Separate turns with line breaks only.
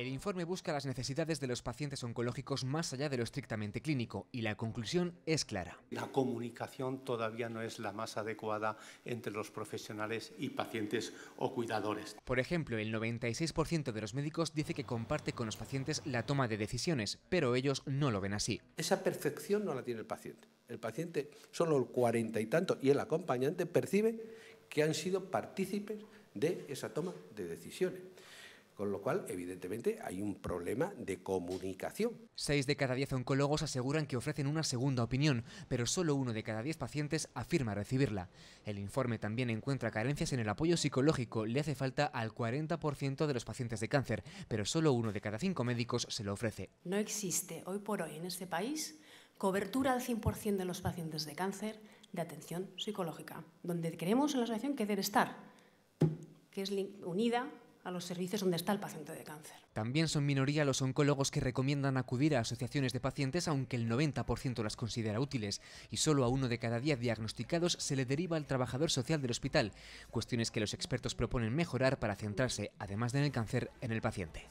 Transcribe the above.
El informe busca las necesidades de los pacientes oncológicos más allá de lo estrictamente clínico y la conclusión es clara.
La comunicación todavía no es la más adecuada entre los
profesionales y pacientes o cuidadores. Por ejemplo, el 96% de los médicos dice que comparte con los pacientes la toma de decisiones, pero ellos no lo ven así. Esa perfección no la tiene el paciente. El paciente, solo el cuarenta y tanto, y el acompañante percibe
que han sido partícipes de esa toma de decisiones. Con lo cual, evidentemente, hay un problema de comunicación.
Seis de cada diez oncólogos aseguran que ofrecen una segunda opinión, pero solo uno de cada diez pacientes afirma recibirla. El informe también encuentra carencias en el apoyo psicológico. Le hace falta al 40% de los pacientes de cáncer, pero solo uno de cada cinco médicos se lo ofrece.
No existe hoy por hoy en este país cobertura al 100% de los pacientes de cáncer de atención psicológica, donde creemos en la asociación que debe estar, que es unida a los servicios donde está el paciente de cáncer.
También son minoría los oncólogos que recomiendan acudir a asociaciones de pacientes, aunque el 90% las considera útiles, y solo a uno de cada 10 diagnosticados se le deriva al trabajador social del hospital, cuestiones que los expertos proponen mejorar para centrarse, además del cáncer, en el paciente.